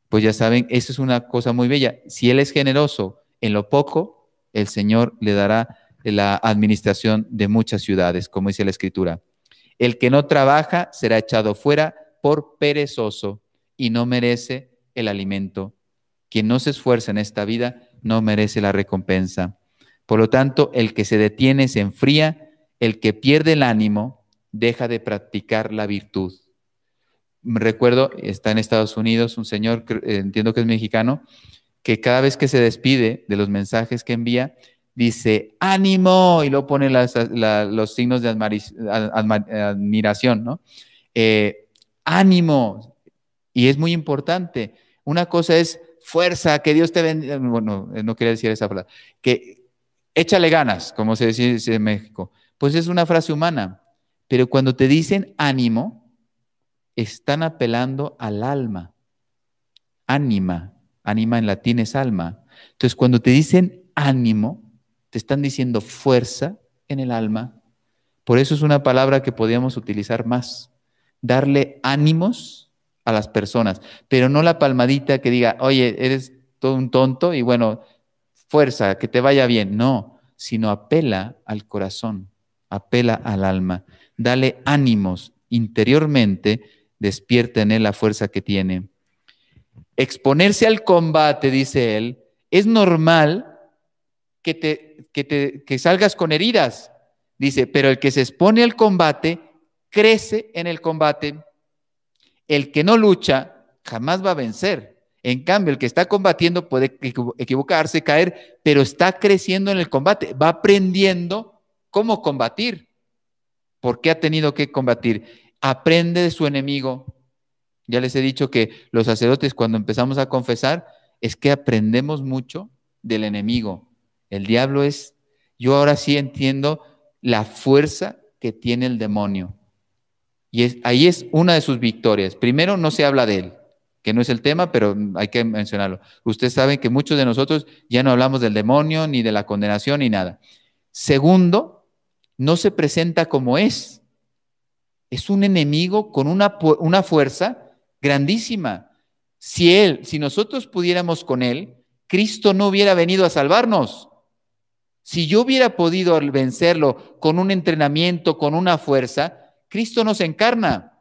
Pues ya saben, eso es una cosa muy bella. Si él es generoso en lo poco, el Señor le dará la administración de muchas ciudades, como dice la Escritura. El que no trabaja será echado fuera por perezoso y no merece el alimento. Quien no se esfuerza en esta vida no merece la recompensa. Por lo tanto, el que se detiene se enfría, el que pierde el ánimo deja de practicar la virtud. Recuerdo, está en Estados Unidos un señor, entiendo que es mexicano, que cada vez que se despide de los mensajes que envía, dice ánimo y luego pone los signos de admiración, ¿no? Eh, ánimo. Y es muy importante. Una cosa es fuerza, que Dios te bendiga. Bueno, no quería decir esa palabra. Que échale ganas, como se dice en México. Pues es una frase humana. Pero cuando te dicen ánimo, están apelando al alma. Ánima. Ánima en latín es alma. Entonces, cuando te dicen ánimo, te están diciendo fuerza en el alma. Por eso es una palabra que podíamos utilizar más. Darle ánimos a las personas, pero no la palmadita que diga, oye, eres todo un tonto y bueno, fuerza, que te vaya bien. No, sino apela al corazón, apela al alma. Dale ánimos interiormente, despierta en él la fuerza que tiene. Exponerse al combate, dice él, es normal que, te, que, te, salgas con heridas. Dice, pero el que se expone al combate, crece en el combate. El que no lucha, jamás va a vencer. En cambio, el que está combatiendo puede equivocarse, caer, pero está creciendo en el combate, va aprendiendo cómo combatir. porque ha tenido que combatir? Aprende de su enemigo. Ya les he dicho que los sacerdotes cuando empezamos a confesar es que aprendemos mucho del enemigo. El diablo es, yo ahora sí entiendo la fuerza que tiene el demonio. Y ahí es una de sus victorias. Primero, no se habla de él, que no es el tema, pero hay que mencionarlo. Ustedes saben que muchos de nosotros ya no hablamos del demonio, ni de la condenación, ni nada. Segundo, no se presenta como es. Es un enemigo con una, una fuerza grandísima. Si él, si nosotros pudiéramos con él, Cristo no hubiera venido a salvarnos. Si yo hubiera podido vencerlo con un entrenamiento, con una fuerza, Cristo nos encarna.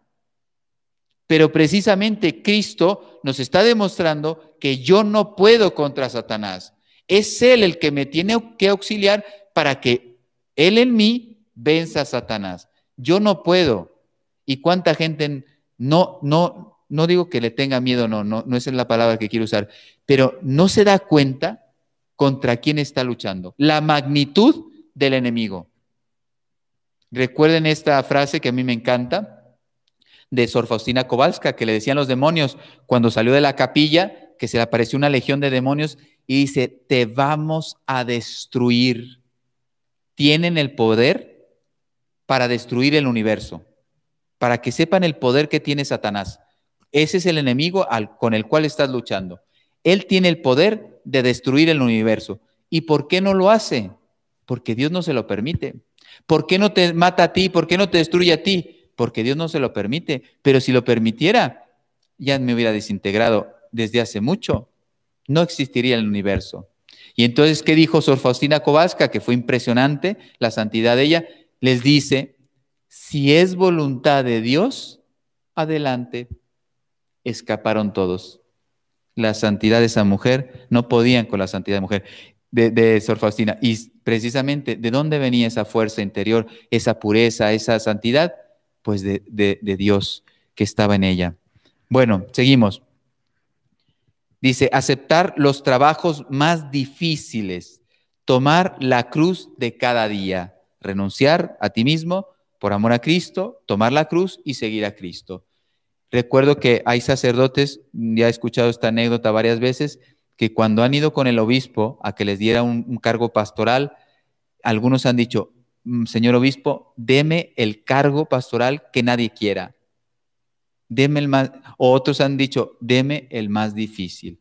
Pero precisamente Cristo nos está demostrando que yo no puedo contra Satanás. Es Él el que me tiene que auxiliar para que Él en mí venza a Satanás. Yo no puedo. ¿Y cuánta gente no, no, no digo que le tenga miedo, no, no, no esa es la palabra que quiero usar, pero no se da cuenta contra quién está luchando, la magnitud del enemigo. Recuerden esta frase que a mí me encanta de Sor Faustina Kowalska, que le decían los demonios cuando salió de la capilla, que se le apareció una legión de demonios y dice, te vamos a destruir. Tienen el poder para destruir el universo, para que sepan el poder que tiene Satanás. Ese es el enemigo con el cual estás luchando. Él tiene el poder de destruir el universo. ¿Y por qué no lo hace? Porque Dios no se lo permite. ¿Por qué no te mata a ti? ¿Por qué no te destruye a ti? Porque Dios no se lo permite. Pero si lo permitiera, ya me hubiera desintegrado desde hace mucho. No existiría el universo. Y entonces, ¿qué dijo Sor Faustina Kowalska? Que fue impresionante la santidad de ella. Les dice, si es voluntad de Dios, adelante. Escaparon todos la santidad de esa mujer, no podían con la santidad de mujer, de, Sor Faustina. Y precisamente, ¿de dónde venía esa fuerza interior, esa pureza, esa santidad? Pues de Dios que estaba en ella. Bueno, seguimos. Dice, aceptar los trabajos más difíciles, tomar la cruz de cada día, renunciar a ti mismo por amor a Cristo, tomar la cruz y seguir a Cristo. Recuerdo que hay sacerdotes, ya he escuchado esta anécdota varias veces, que cuando han ido con el obispo a que les diera un, cargo pastoral, algunos han dicho, mm, señor obispo, deme el cargo pastoral que nadie quiera. Deme el más, o otros han dicho, deme el más difícil.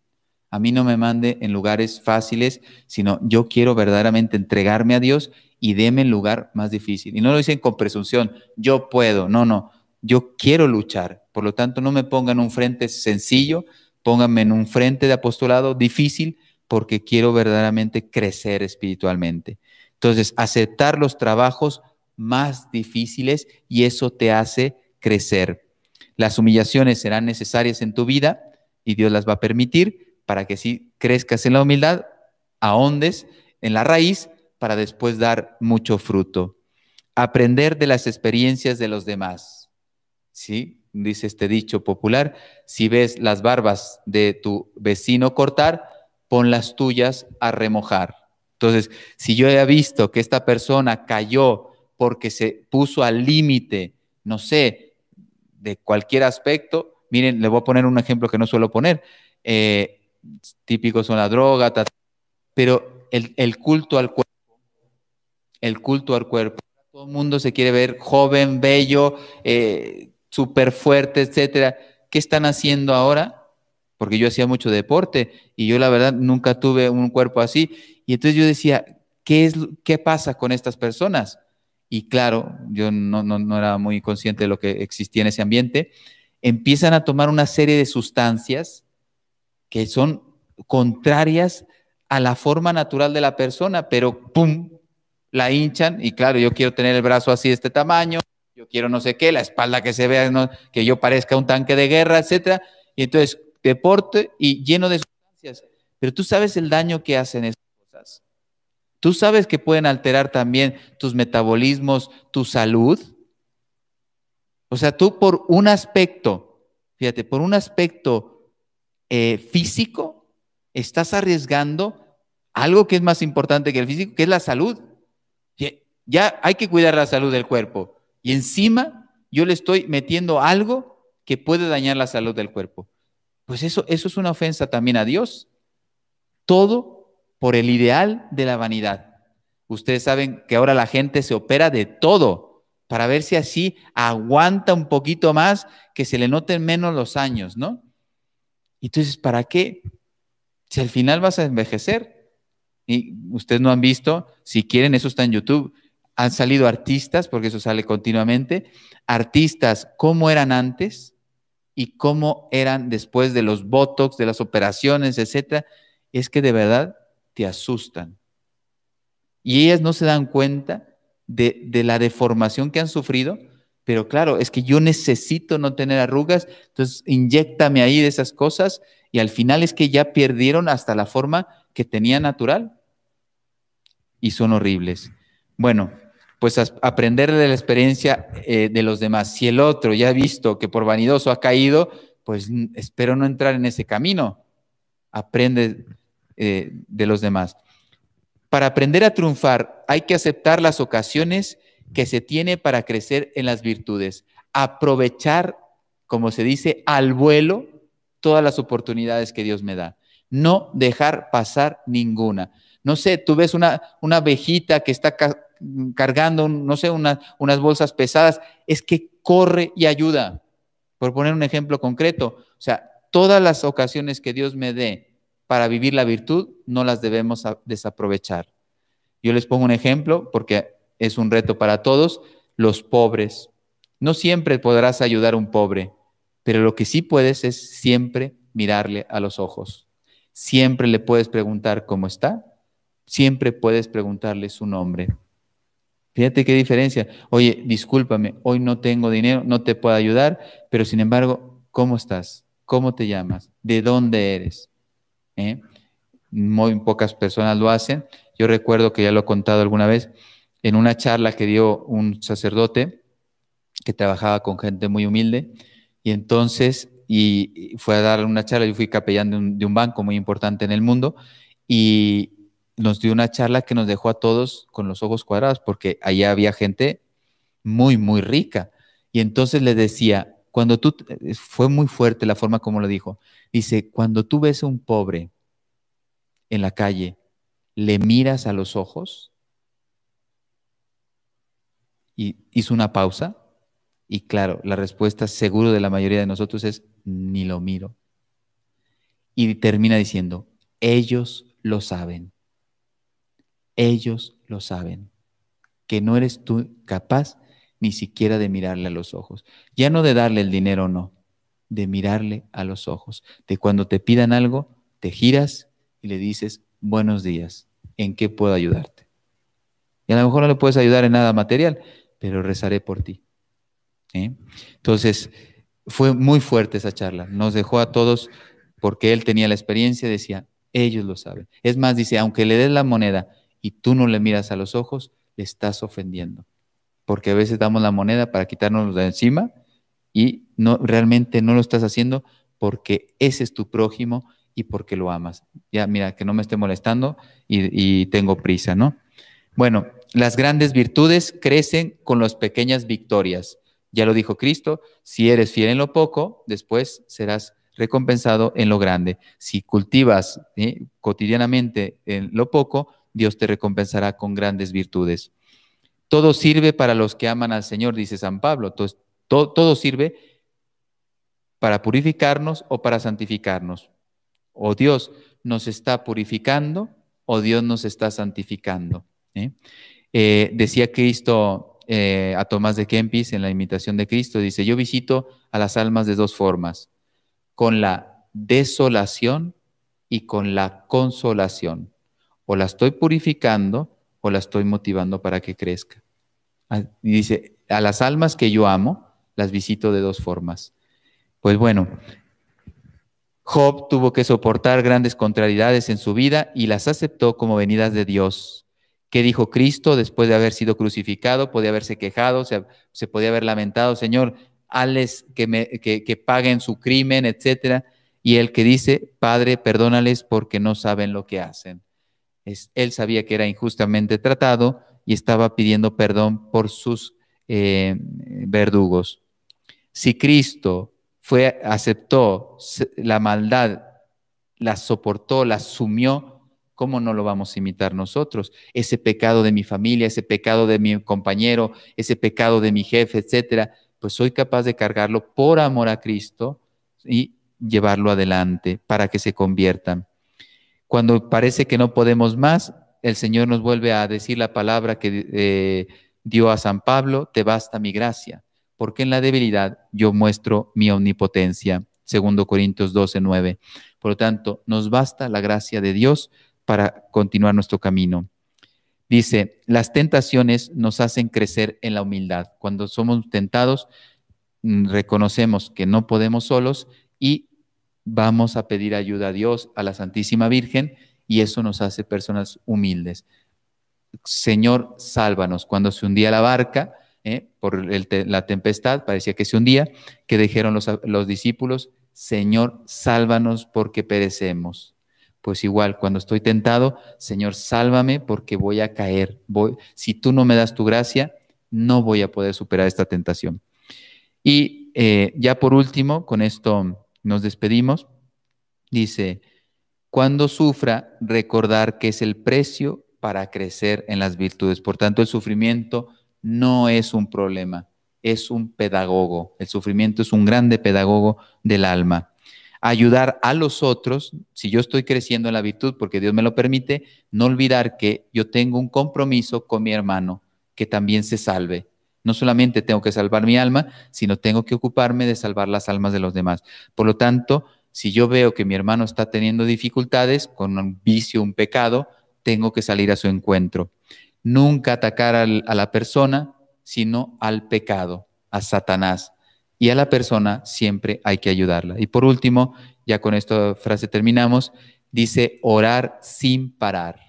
A mí no me mande en lugares fáciles, sino yo quiero verdaderamente entregarme a Dios y deme el lugar más difícil. Y no lo dicen con presunción, yo puedo, no, no. Yo quiero luchar, por lo tanto no me pongan en un frente sencillo, pónganme en un frente de apostolado difícil porque quiero verdaderamente crecer espiritualmente. Entonces, aceptar los trabajos más difíciles y eso te hace crecer. Las humillaciones serán necesarias en tu vida y Dios las va a permitir para que si crezcas en la humildad, ahondes en la raíz para después dar mucho fruto. Aprender de las experiencias de los demás. ¿sí? Dice este dicho popular, si ves las barbas de tu vecino cortar, pon las tuyas a remojar. Entonces, si yo he visto que esta persona cayó porque se puso al límite, no sé, de cualquier aspecto, miren, le voy a poner un ejemplo que no suelo poner, eh, típicos son la droga, pero el, el culto al cuerpo, el culto al cuerpo, todo el mundo se quiere ver joven, bello, eh, súper fuerte, etcétera. ¿Qué están haciendo ahora? Porque yo hacía mucho deporte y yo la verdad nunca tuve un cuerpo así. Y entonces yo decía, ¿qué, es, qué pasa con estas personas? Y claro, yo no, no era muy consciente de lo que existía en ese ambiente. Empiezan a tomar una serie de sustancias que son contrarias a la forma natural de la persona, pero ¡pum! la hinchan y claro, yo quiero tener el brazo así de este tamaño, yo quiero no sé qué, la espalda que se vea, que yo parezca un tanque de guerra, etcétera. Y entonces, deporte y lleno de sustancias. Pero tú sabes el daño que hacen esas cosas. Tú sabes que pueden alterar también tus metabolismos, tu salud. O sea, tú por un aspecto, fíjate, por un aspecto eh, físico, estás arriesgando algo que es más importante que el físico, que es la salud. Ya hay que cuidar la salud del cuerpo, y encima yo le estoy metiendo algo que puede dañar la salud del cuerpo. Pues eso, eso es una ofensa también a Dios. Todo por el ideal de la vanidad. Ustedes saben que ahora la gente se opera de todo para ver si así aguanta un poquito más, que se le noten menos los años, ¿no? Entonces, ¿para qué? Si al final vas a envejecer. Y ustedes no han visto, si quieren, eso está en YouTube, han salido artistas, porque eso sale continuamente, artistas como eran antes y cómo eran después de los botox, de las operaciones, etcétera, es que de verdad te asustan. Y ellas no se dan cuenta de, la deformación que han sufrido, pero claro, es que yo necesito no tener arrugas, entonces inyectame ahí de esas cosas y al final es que ya perdieron hasta la forma que tenía natural y son horribles. Bueno, pues aprender de la experiencia eh, de los demás. Si el otro ya ha visto que por vanidoso ha caído, pues espero no entrar en ese camino. Aprende eh, de los demás. Para aprender a triunfar hay que aceptar las ocasiones que se tiene para crecer en las virtudes, aprovechar, como se dice, al vuelo todas las oportunidades que Dios me da, no dejar pasar ninguna. No sé, tú ves una, una abejita que está cargando, no sé, unas bolsas pesadas, es que corre y ayuda. Por poner un ejemplo concreto, o sea, todas las ocasiones que Dios me dé para vivir la virtud, no las debemos desaprovechar. Yo les pongo un ejemplo porque es un reto para todos, los pobres. No siempre podrás ayudar a un pobre, pero lo que sí puedes es siempre mirarle a los ojos. Siempre le puedes preguntar cómo está, siempre puedes preguntarle su nombre. Fíjate qué diferencia. Oye, discúlpame, hoy no tengo dinero, no te puedo ayudar, pero sin embargo, ¿cómo estás? ¿Cómo te llamas? ¿De dónde eres? ¿Eh? Muy pocas personas lo hacen. Yo recuerdo que ya lo he contado alguna vez en una charla que dio un sacerdote que trabajaba con gente muy humilde y entonces y fue a dar una charla, yo fui capellán de un banco muy importante en el mundo y, nos dio una charla que nos dejó a todos con los ojos cuadrados, porque allá había gente muy, muy rica. Y entonces le decía, cuando tú, eh, fue muy fuerte la forma como lo dijo, dice, cuando tú ves a un pobre en la calle, le miras a los ojos, y hizo una pausa, y claro, la respuesta seguro de la mayoría de nosotros es, ni lo miro. Y termina diciendo, ellos lo saben. Ellos lo saben, que no eres tú capaz ni siquiera de mirarle a los ojos. Ya no de darle el dinero o no, de mirarle a los ojos. De cuando te pidan algo, te giras y le dices, buenos días, ¿en qué puedo ayudarte? Y a lo mejor no le puedes ayudar en nada material, pero rezaré por ti. ¿eh? Entonces, fue muy fuerte esa charla. Nos dejó a todos porque él tenía la experiencia, decía, ellos lo saben. Es más, dice, aunque le des la moneda y tú no le miras a los ojos, le estás ofendiendo. Porque a veces damos la moneda para quitarnos de encima y no, realmente no lo estás haciendo porque ese es tu prójimo y porque lo amas. Ya, mira, que no me esté molestando y, tengo prisa, ¿no? Bueno, las grandes virtudes crecen con las pequeñas victorias. Ya lo dijo Cristo, si eres fiel en lo poco, después serás recompensado en lo grande. Si cultivas cotidianamente en lo poco, Dios te recompensará con grandes virtudes. Todo sirve para los que aman al Señor, dice San Pablo. todo, sirve para purificarnos o para santificarnos. O Dios nos está purificando o Dios nos está santificando. ¿eh? Eh, decía Cristo eh, a Tomás de Kempis en la imitación de Cristo, dice, yo visito a las almas de dos formas, con la desolación y con la consolación. O la estoy purificando o la estoy motivando para que crezca. Ah, y dice, a las almas que yo amo, las visito de dos formas. Pues bueno, Job tuvo que soportar grandes contrariedades en su vida y las aceptó como venidas de Dios. ¿Qué dijo Cristo después de haber sido crucificado? Podía haberse quejado, se, podía haber lamentado, Señor, hales que, me, que, paguen su crimen, etcétera. Y el que dice, Padre, perdónales porque no saben lo que hacen él sabía que era injustamente tratado y estaba pidiendo perdón por sus eh, verdugos. Si Cristo fue, aceptó la maldad, la soportó, la asumió, ¿cómo no lo vamos a imitar nosotros? Ese pecado de mi familia, ese pecado de mi compañero, ese pecado de mi jefe, etcétera, pues soy capaz de cargarlo por amor a Cristo y llevarlo adelante para que se conviertan. Cuando parece que no podemos más, el Señor nos vuelve a decir la palabra que eh, dio a San Pablo, te basta mi gracia, porque en la debilidad yo muestro mi omnipotencia. Segundo Corintios 12, 9. Por lo tanto, nos basta la gracia de Dios para continuar nuestro camino. Dice, las tentaciones nos hacen crecer en la humildad. Cuando somos tentados, mm, reconocemos que no podemos solos y vamos a pedir ayuda a Dios, a la Santísima Virgen, y eso nos hace personas humildes. Señor, sálvanos. Cuando se hundía la barca ¿eh? por la tempestad, parecía que se hundía, que dijeron los, discípulos, Señor, sálvanos porque perecemos. Pues igual, cuando estoy tentado, Señor, sálvame porque voy a caer. Voy, si tú no me das tu gracia, no voy a poder superar esta tentación. Y eh, ya por último, con esto nos despedimos, dice, cuando sufra, recordar que es el precio para crecer en las virtudes. Por tanto, el sufrimiento no es un problema, es un pedagogo. El sufrimiento es un grande pedagogo del alma. Ayudar a los otros, si yo estoy creciendo en la virtud porque Dios me lo permite, no olvidar que yo tengo un compromiso con mi hermano que también se salve, no solamente tengo que salvar mi alma, sino tengo que ocuparme de salvar las almas de los demás. Por lo tanto, si yo veo que mi hermano está teniendo dificultades con un vicio, un pecado, tengo que salir a su encuentro. Nunca atacar a la persona, sino al pecado, a Satanás. Y a la persona siempre hay que ayudarla. Y por último, ya con esta frase terminamos, dice orar sin parar.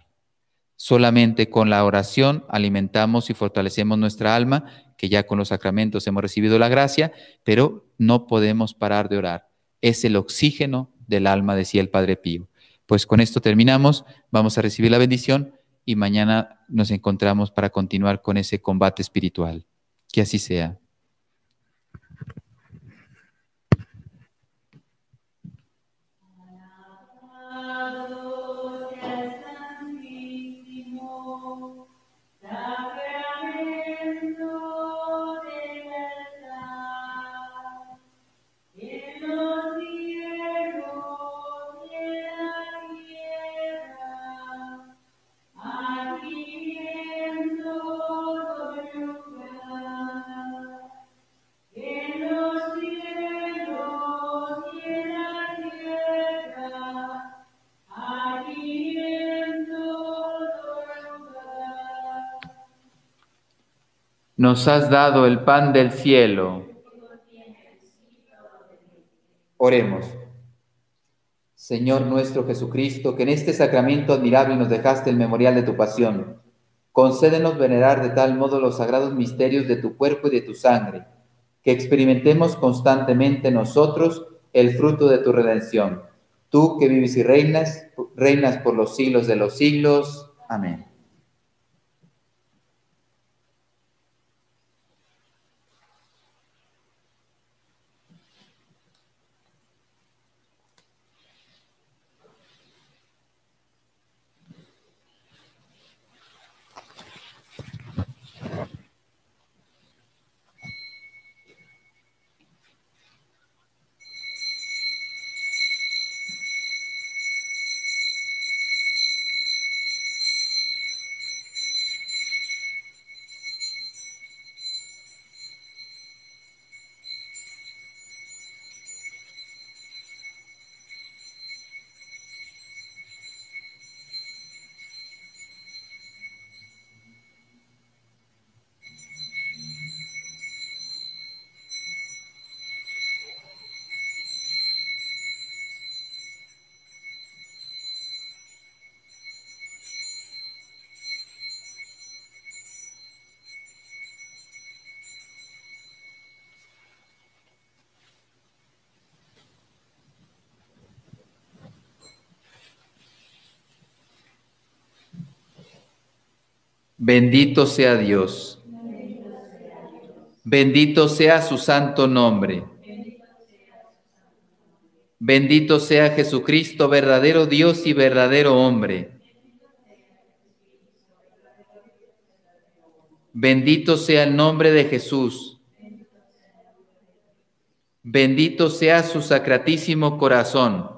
Solamente con la oración alimentamos y fortalecemos nuestra alma que ya con los sacramentos hemos recibido la gracia, pero no podemos parar de orar. Es el oxígeno del alma, decía el Padre Pío. Pues con esto terminamos, vamos a recibir la bendición y mañana nos encontramos para continuar con ese combate espiritual. Que así sea. nos has dado el pan del cielo. Oremos. Señor nuestro Jesucristo, que en este sacramento admirable nos dejaste el memorial de tu pasión, concédenos venerar de tal modo los sagrados misterios de tu cuerpo y de tu sangre, que experimentemos constantemente nosotros el fruto de tu redención. Tú que vives y reinas, reinas por los siglos de los siglos. Amén. Bendito sea Dios. Bendito sea su santo nombre. Bendito sea Jesucristo, verdadero Dios y verdadero hombre. Bendito sea el nombre de Jesús. Bendito sea su sacratísimo corazón.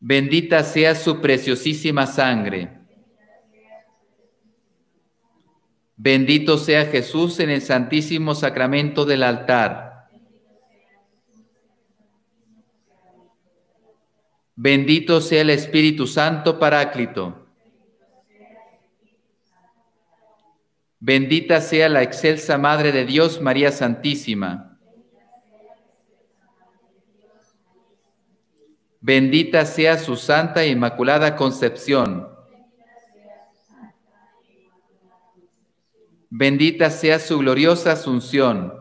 Bendita sea su preciosísima sangre. Bendito sea Jesús en el Santísimo Sacramento del altar. Bendito sea el Espíritu Santo Paráclito. Bendita sea la excelsa Madre de Dios, María Santísima. Bendita sea su Santa e Inmaculada Concepción. Bendita sea su gloriosa asunción.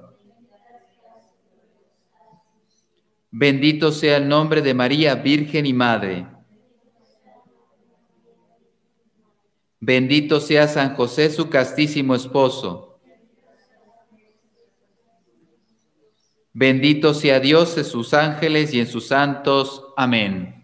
Bendito sea el nombre de María, Virgen y Madre. Bendito sea San José, su castísimo esposo. Bendito sea Dios en sus ángeles y en sus santos. Amén.